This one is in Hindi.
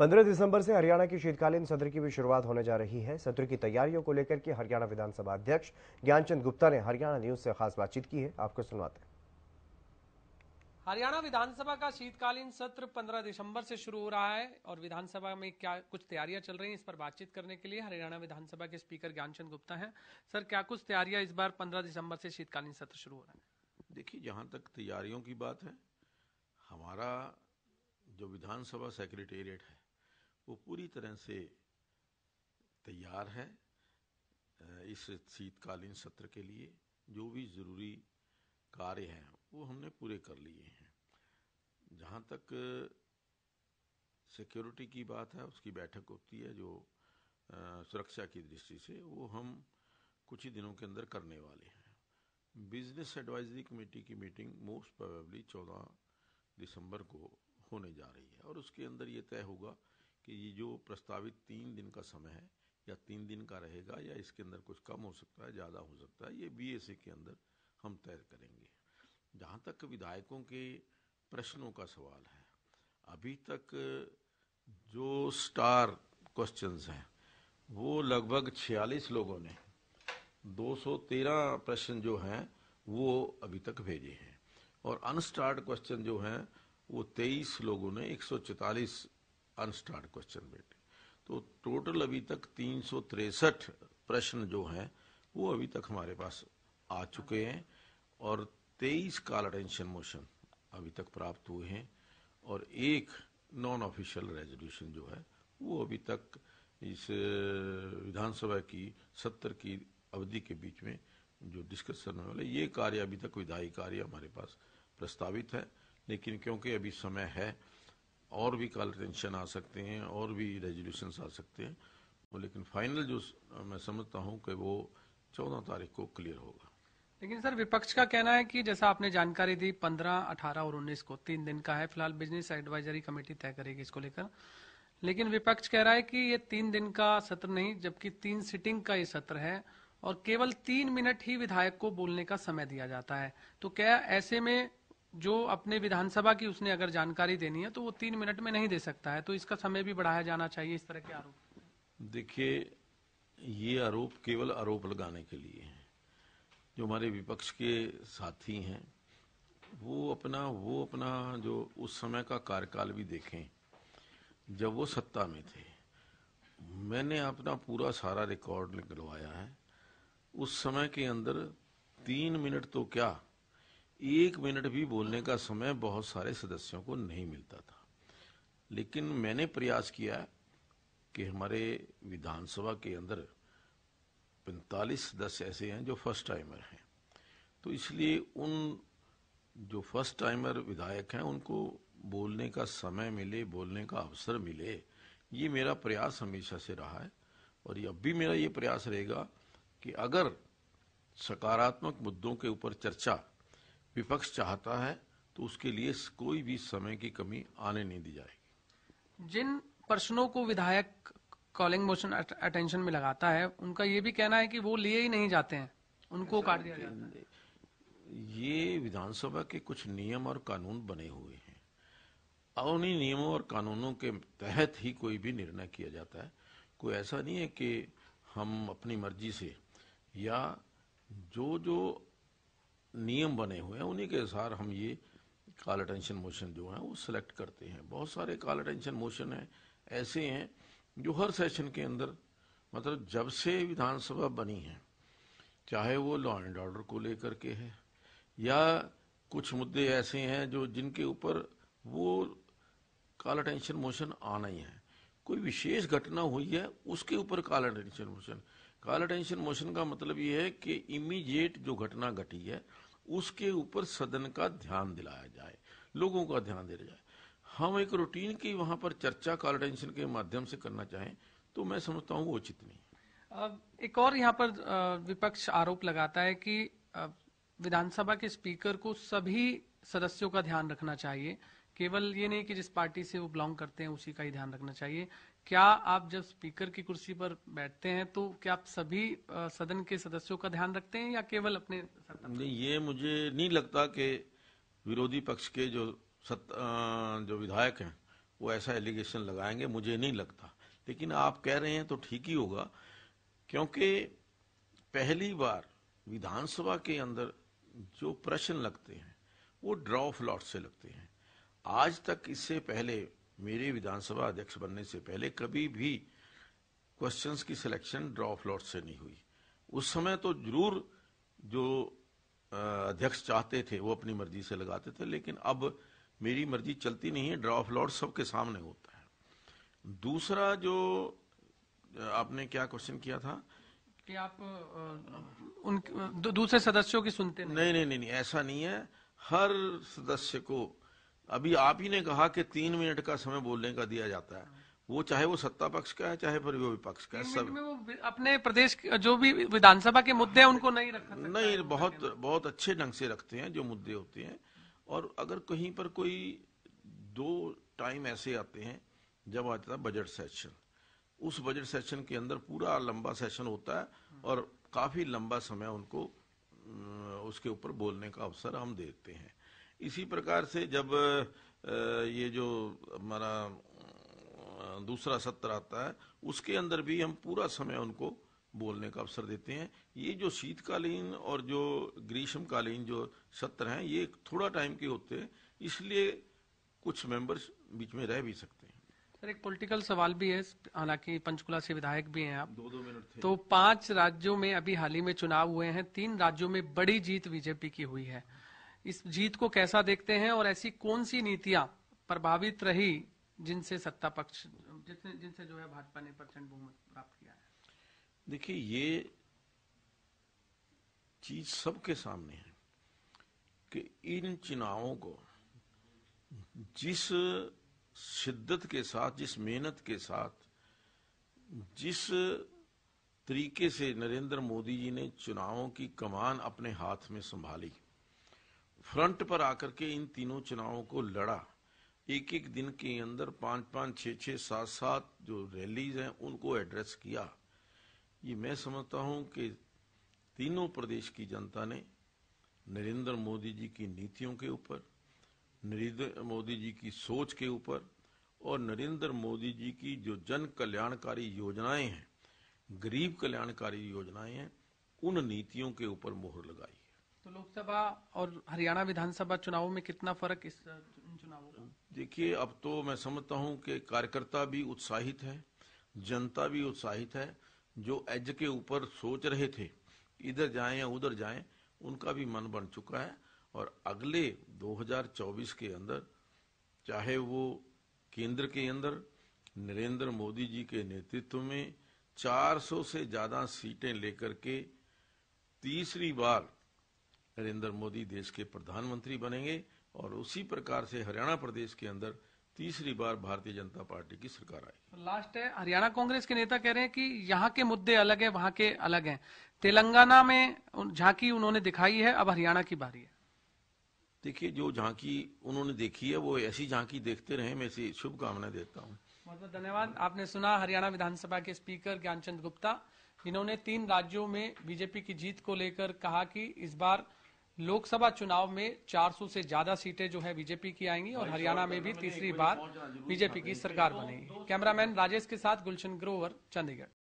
पंद्रह दिसंबर से हरियाणा के शीतकालीन सत्र की भी शुरुआत होने जा रही है सत्र की तैयारियों को लेकर के हरियाणा विधानसभा अध्यक्ष ज्ञानचंद गुप्ता ने हरियाणा न्यूज से खास बातचीत की है आपको सुनवाते हैं हरियाणा विधानसभा का शीतकालीन सत्र 15 दिसंबर से शुरू हो रहा है और विधानसभा में क्या कुछ तैयारियां चल रही हैं इस पर बातचीत करने के लिए हरियाणा विधानसभा के स्पीकर ज्ञानचंद गुप्ता हैं सर क्या कुछ तैयारियां इस बार 15 दिसंबर से शीतकालीन सत्र शुरू हो रहा है देखिए जहां तक तैयारियों की बात है हमारा जो विधानसभा सेक्रेटेरिएट है वो पूरी तरह से तैयार है इस शीतकालीन सत्र के लिए जो भी ज़रूरी कार्य हैं वो हमने पूरे कर लिए हैं जहाँ तक सिक्योरिटी की बात है उसकी बैठक होती है जो सुरक्षा की दृष्टि से वो हम कुछ ही दिनों के अंदर करने वाले हैं बिजनेस एडवाइजरी कमेटी की मीटिंग मोस्ट प्रोबेबली 14 दिसंबर को होने जा रही है और उसके अंदर ये तय होगा कि ये जो प्रस्तावित तीन दिन का समय है या तीन दिन का रहेगा या इसके अंदर कुछ कम हो सकता है ज़्यादा हो सकता है ये बीएसए के अंदर हम तय करेंगे जहाँ तक विधायकों के प्रश्नों का सवाल है अभी तक जो स्टार क्वेश्चंस हैं वो लगभग 46 लोगों ने 213 प्रश्न जो हैं वो अभी तक भेजे हैं और अनस्टार्ट क्वेश्चन जो हैं वो 23 लोगों ने एक अनस्टार्ट क्वेश्चन बेटे तो टोटल अभी तक तीन प्रश्न जो हैं वो अभी तक हमारे पास आ चुके हैं और 23 काल अटेंशन मोशन अभी तक प्राप्त हुए हैं और एक नॉन ऑफिशियल रेजोल्यूशन जो है वो अभी तक इस विधानसभा की सत्तर की अवधि के बीच में जो डिस्कशन होने वाले ये कार्य अभी तक विधायी कार्य हमारे पास प्रस्तावित है लेकिन क्योंकि अभी समय है और भी कॉल टेंशन आ सकते हैं और भी रेजोल्यूशन आ सकते हैं तो लेकिन फाइनल जो मैं समझता हूं कि वो चौदह तारीख को क्लियर होगा लेकिन सर विपक्ष का कहना है कि जैसा आपने जानकारी दी पंद्रह अठारह और उन्नीस को तीन दिन का है फिलहाल बिजनेस एडवाइजरी कमेटी तय करेगी इसको लेकर लेकिन विपक्ष कह रहा है कि ये तीन दिन का सत्र नहीं जबकि तीन सिटिंग का ये सत्र है और केवल तीन मिनट ही विधायक को बोलने का समय दिया जाता है तो क्या ऐसे में जो अपने विधानसभा की उसने अगर जानकारी देनी है तो वो तीन मिनट में नहीं दे सकता है तो इसका समय भी बढ़ाया जाना चाहिए इस तरह के आरोप देखिए ये आरोप केवल आरोप लगाने के लिए है जो हमारे विपक्ष के साथी हैं वो अपना वो अपना जो उस समय का कार्यकाल भी देखें जब वो सत्ता में थे मैंने अपना पूरा सारा रिकॉर्ड निकलवाया है उस समय के अंदर तीन मिनट तो क्या एक मिनट भी बोलने का समय बहुत सारे सदस्यों को नहीं मिलता था लेकिन मैंने प्रयास किया कि हमारे विधानसभा के अंदर 45 सदस्य ऐसे हैं जो फर्स्ट टाइमर हैं तो इसलिए उन जो फर्स्ट टाइमर विधायक हैं उनको बोलने का समय मिले बोलने का अवसर मिले ये मेरा प्रयास हमेशा से रहा है और ये अब भी मेरा ये प्रयास रहेगा कि अगर सकारात्मक मुद्दों के ऊपर चर्चा विपक्ष चाहता है तो उसके लिए कोई भी समय की कमी आने नहीं दी जाएगी जिन प्रश्नों को विधायक कॉलिंग मोशन अटेंशन में लगाता है उनका ये भी कहना है कि वो लिए ही नहीं जाते हैं उनको काट दिया जाता है ये विधानसभा के कुछ नियम और कानून बने हुए हैं और उन्हीं नियमों और कानूनों के तहत ही कोई भी निर्णय किया जाता है कोई ऐसा नहीं है कि हम अपनी मर्जी से या जो जो नियम बने हुए हैं उन्हीं के अनुसार हम ये कॉल अटेंशन मोशन जो है वो सिलेक्ट करते हैं बहुत सारे कॉल अटेंशन मोशन हैं ऐसे हैं जो हर सेशन के अंदर मतलब जब से विधानसभा बनी है चाहे वो लॉ एंड ऑर्डर को लेकर के है या कुछ मुद्दे ऐसे हैं जो जिनके ऊपर वो कॉल अटेंशन मोशन आना ही है कोई विशेष घटना हुई है उसके ऊपर call attention motion call attention motion का मतलब ये है कि इमीडिएट जो घटना घटी है उसके ऊपर सदन का ध्यान दिलाया जाए लोगों का ध्यान दिया जाए हम एक रूटीन की वहां पर चर्चा कॉल टेंशन के माध्यम से करना चाहें तो मैं समझता हूँ वो उचित नहीं एक और यहाँ पर विपक्ष आरोप लगाता है कि विधानसभा के स्पीकर को सभी सदस्यों का ध्यान रखना चाहिए केवल ये नहीं कि जिस पार्टी से वो बिलोंग करते हैं उसी का ही ध्यान रखना चाहिए क्या आप जब स्पीकर की कुर्सी पर बैठते हैं तो क्या आप सभी सदन के सदस्यों का ध्यान रखते हैं या केवल अपने नहीं ये मुझे नहीं लगता कि विरोधी पक्ष के जो सत, जो विधायक हैं वो ऐसा एलिगेशन लगाएंगे मुझे नहीं लगता लेकिन आप कह रहे हैं तो ठीक ही होगा क्योंकि पहली बार विधानसभा के अंदर जो प्रश्न लगते हैं वो ड्रॉ फ्लॉट से लगते हैं आज तक इससे पहले मेरे विधानसभा अध्यक्ष बनने से पहले कभी भी क्वेश्चंस की सिलेक्शन ड्रॉ लॉट से नहीं हुई उस समय तो जरूर जो अध्यक्ष चाहते थे वो अपनी मर्जी से लगाते थे लेकिन अब मेरी मर्जी चलती नहीं है ड्रॉ ऑफ लॉट सबके सामने होता है दूसरा जो आपने क्या क्वेश्चन किया था कि आप उन दूसरे सदस्यों की सुनते नहीं नहीं नहीं, नहीं, नहीं ऐसा नहीं है हर सदस्य को अभी आप ही ने कहा कि तीन मिनट का समय बोलने का दिया जाता है वो चाहे वो सत्ता पक्ष का है चाहे फिर वो विपक्ष का है सब में वो अपने प्रदेश जो भी विधानसभा के मुद्दे हैं उनको नहीं रखा नहीं बहुत बहुत अच्छे ढंग से रखते हैं जो मुद्दे होते हैं और अगर कहीं पर कोई दो टाइम ऐसे आते हैं जब आता है बजट सेशन उस बजट सेशन के अंदर पूरा लंबा सेशन होता है और काफी लंबा समय उनको उसके ऊपर बोलने का अवसर हम देते हैं इसी प्रकार से जब ये जो हमारा दूसरा सत्र आता है उसके अंदर भी हम पूरा समय उनको बोलने का अवसर देते हैं ये जो शीतकालीन और जो ग्रीष्मकालीन जो सत्र हैं ये थोड़ा टाइम के होते हैं इसलिए कुछ मेंबर्स बीच में रह भी सकते हैं सर एक पॉलिटिकल सवाल भी है हालांकि पंचकुला से विधायक भी हैं आप दो दो मिनट तो पांच राज्यों में अभी हाल ही में चुनाव हुए हैं तीन राज्यों में बड़ी जीत बीजेपी की हुई है इस जीत को कैसा देखते हैं और ऐसी कौन सी नीतियां प्रभावित रही जिनसे सत्ता पक्ष जितने जिनसे जो है भाजपा ने प्रचंड बहुमत प्राप्त किया है देखिए ये चीज सबके सामने है कि इन चुनावों को जिस शिद्दत के साथ जिस मेहनत के साथ जिस तरीके से नरेंद्र मोदी जी ने चुनावों की कमान अपने हाथ में संभाली फ्रंट पर आकर के इन तीनों चुनावों को लड़ा एक एक दिन के अंदर पांच पांच छह छह सात सात जो रैलीज हैं उनको एड्रेस किया ये मैं समझता हूं कि तीनों प्रदेश की जनता ने नरेंद्र मोदी जी की नीतियों के ऊपर नरेंद्र मोदी जी की सोच के ऊपर और नरेंद्र मोदी जी की जो जन कल्याणकारी योजनाएं हैं गरीब कल्याणकारी योजनाएं हैं उन नीतियों के ऊपर मोहर लगाई तो लोकसभा और हरियाणा विधानसभा चुनाव में कितना फर्क इस चुनाव का देखिए अब तो मैं समझता हूँ कि कार्यकर्ता भी उत्साहित है जनता भी उत्साहित है जो एज के ऊपर सोच रहे थे इधर जाएं या उधर जाएं उनका भी मन बन चुका है और अगले 2024 के अंदर चाहे वो केंद्र के अंदर नरेंद्र मोदी जी के नेतृत्व में 400 से ज्यादा सीटें लेकर के तीसरी बार नरेंद्र मोदी देश के प्रधानमंत्री बनेंगे और उसी प्रकार से हरियाणा प्रदेश के अंदर तीसरी बार भारतीय जनता पार्टी की सरकार आई लास्ट है हरियाणा कांग्रेस के नेता कह रहे हैं कि यहाँ के मुद्दे अलग है वहाँ के अलग हैं तेलंगाना में झांकी उन्होंने दिखाई है अब हरियाणा की बारी है देखिए जो झांकी उन्होंने देखी है वो ऐसी झांकी देखते रहे मैं इसी शुभकामनाएं देता हूँ बहुत बहुत धन्यवाद आपने सुना हरियाणा विधानसभा के स्पीकर ज्ञानचंद गुप्ता इन्होंने तीन राज्यों में बीजेपी की जीत को लेकर कहा कि इस बार लोकसभा चुनाव में 400 से ज्यादा सीटें जो है बीजेपी की आएंगी और हरियाणा में भी तीसरी बार बीजेपी की सरकार बनेगी कैमरामैन राजेश के साथ गुलशन ग्रोवर चंडीगढ़